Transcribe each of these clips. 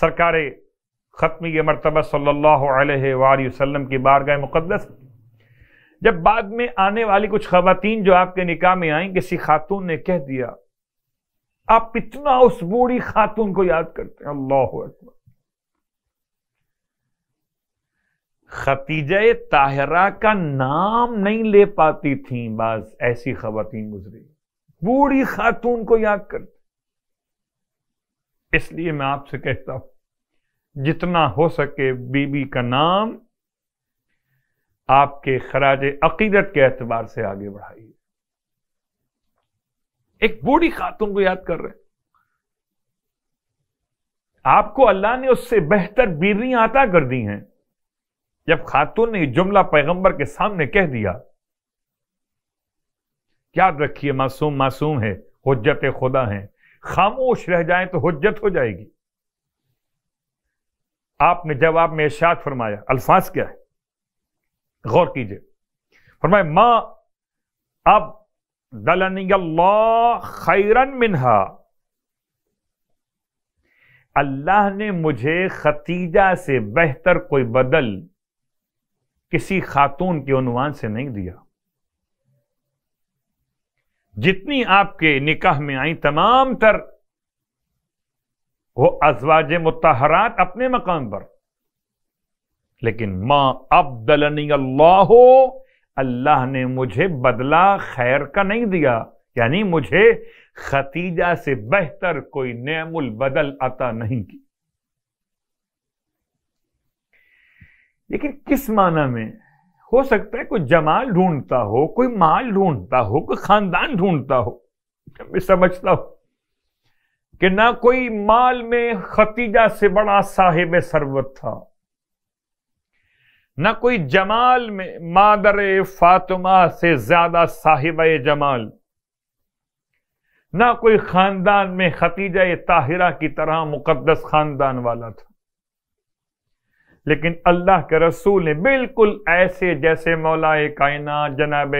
सरकार ख़त्मी के मरतबा सल्लल्लाहु की बारगाह मुकदस जब बाद में आने वाली कुछ खातन जो आपके निकाह में आई किसी खातून ने कह दिया आप इतना उस बूढ़ी खातून को याद करते हैं अल्लाह अकबर खतीजे ताहरा का नाम नहीं ले पाती थी बस ऐसी खवतिन गुजरी बूढ़ी खातून को याद करती इसलिए मैं आपसे कहता हूं जितना हो सके बीबी का नाम आपके खराज अकीदत के एतबार से आगे बढ़ाइए एक बूढ़ी खातून को याद कर रहे आपको अल्लाह ने उससे बेहतर बीवियां आता कर दी हैं जब खातून ने जुमला पैगंबर के सामने कह दिया याद रखिए मासूम मासूम है हजत खुदा है खामोश रह जाए तो हजत हो जाएगी आपने जवाब में इर्शाद फरमाया अल्फाज क्या है गौर कीजिए फरमाए मां अब दलनी अल्लाह खैरन मिनहा अल्लाह ने मुझे खतीजा से बेहतर कोई बदल किसी खातून के उनवान से नहीं दिया जितनी आपके निकाह में आई तमाम तर वो अजवाज मुतहरात अपने मकाम पर लेकिन मां अब्दलनी अल्लाह अल्लाह ने मुझे बदला खैर का नहीं दिया यानी मुझे खतीजा से बेहतर कोई नेमुल बदल अता नहीं की लेकिन किस माना में हो सकता है कोई जमाल ढूंढता हो कोई माल ढूंढता हो कोई खानदान ढूंढता हो मैं समझता हूं कि ना कोई माल में खतीजा से बड़ा साहिब सरवत था ना कोई जमाल में मादर फातिमा से ज्यादा साहिब जमाल ना कोई खानदान में खतीजा ताहिरा की तरह मुकदस खानदान वाला था लेकिन अल्लाह के रसूल ने बिल्कुल ऐसे जैसे मौलाए कायनात जनाब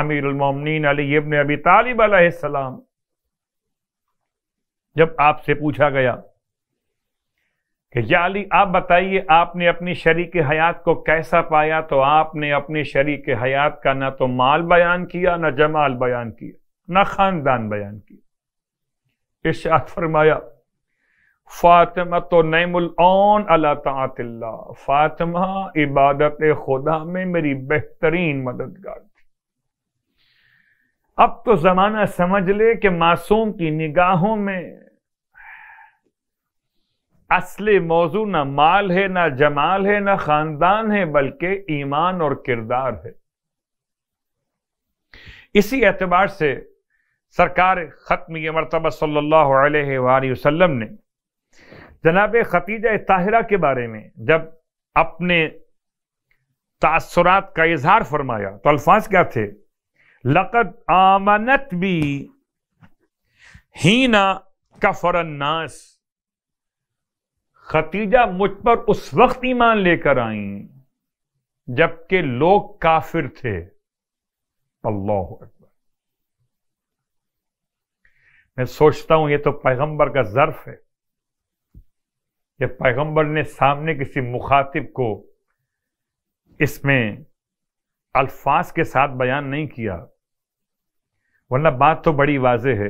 अमीरमिन अलीबन अबी तालिब सलाम जब आपसे पूछा गया कि याली आप बताइए आपने अपनी शरीक हयात को कैसा पाया तो आपने अपने शरीक हयात का ना तो माल बयान किया ना जमाल बयान किया ना खानदान बयान किया इर्शाद फरमाया फातिमा तो नमन अल्लाह फातिमा इबादत खुदा में मेरी बेहतरीन मददगार थी अब तो जमाना समझ ले कि मासूम की निगाहों में असली मौजू ना माल है ना जमाल है ना खानदान है बल्कि ईमान और किरदार है इसी एतबार से सरकार खत्म ये मरतबा सल्लल्लाहु अलैहि वसल्लम ने जनाब खतीजा ताहिरा के बारे में जब अपने तासरात का इजहार फरमाया तो अल्फाज क्या थे लकत आमनत भी हीना का फरन्नास खतीजा मुझ पर उस वक्त ईमान लेकर आई जबकि लोग काफिर थे अल्लाह अकबर मैं सोचता हूं ये तो पैगंबर का जर्फ है जब पैगंबर ने सामने किसी मुखातिब को इसमें अल्फाज के साथ बयान नहीं किया वरना बात तो बड़ी वाज है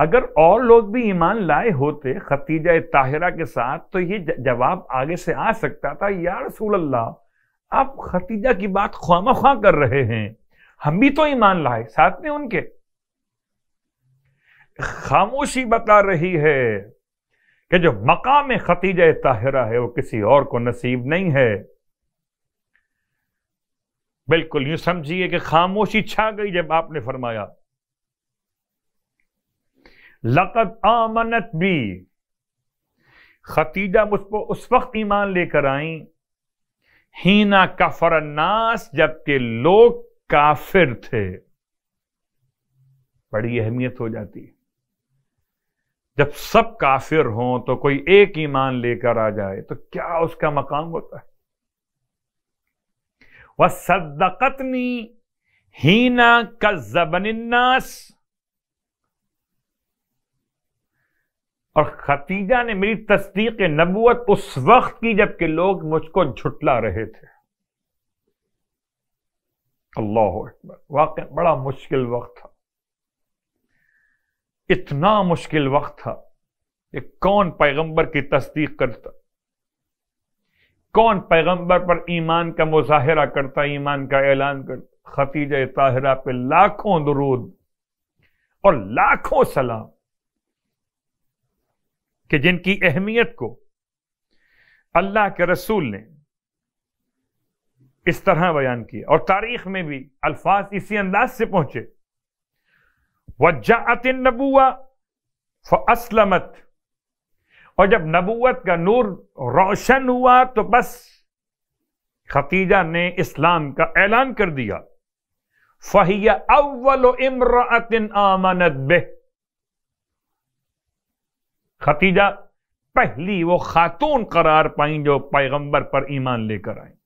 अगर और लोग भी ईमान लाए होते खतीजा ताहिरा के साथ तो ये जवाब आगे से आ सकता था यार रसूल अल्लाह आप खतीजा की बात ख्वाम ख्वा कर रहे हैं हम भी तो ईमान लाए साथ में उनके खामोशी बता रही है कि जो मकाम खतीज ताहिरा है वो किसी और को नसीब नहीं है बिल्कुल यूं समझिए कि खामोशी छा गई जब आपने फरमाया लकत आमनत भी खतीजा मुझ पर उस वक्त ईमान लेकर आई हीना का नास जबकि लोग काफिर थे बड़ी अहमियत हो जाती है जब सब काफिर हों तो कोई एक ईमान लेकर आ जाए तो क्या उसका मकाम होता है वह सदकतनी हीना का जबनन्नास और खतीजा ने मेरी तस्दीक नबूत उस वक्त की जबकि लोग मुझको झुटला रहे थे अल्लाह वाकई बड़ा मुश्किल वक्त था इतना मुश्किल वक्त था कि कौन पैगंबर की तस्दीक करता कौन पैगंबर पर ईमान का मुजाहरा करता ईमान का ऐलान करता खतीज ताहरा पे लाखों दरूद और लाखों सलाम कि जिनकी अहमियत को अल्लाह के रसूल ने इस तरह बयान किया और तारीख में भी अल्फाज इसी अंदाज से पहुंचे वजात नबुआ असलमत और जब नबूत का नूर रोशन हुआ तो बस खतीजा ने इस्लाम का ऐलान कर दिया फहिया अव्वल इमरातिन आमनत बे खतीजा पहली वो खातून करार पाई जो पैगंबर पर ईमान लेकर आई